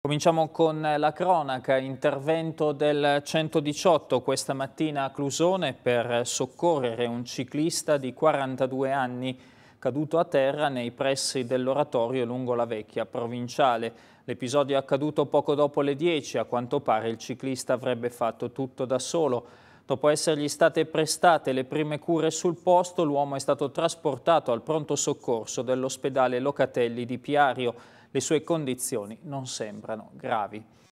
Cominciamo con la cronaca, intervento del 118 questa mattina a Clusone per soccorrere un ciclista di 42 anni caduto a terra nei pressi dell'oratorio lungo la vecchia provinciale. L'episodio è accaduto poco dopo le 10, a quanto pare il ciclista avrebbe fatto tutto da solo. Dopo essergli state prestate le prime cure sul posto, l'uomo è stato trasportato al pronto soccorso dell'ospedale Locatelli di Piario le sue condizioni non sembrano gravi.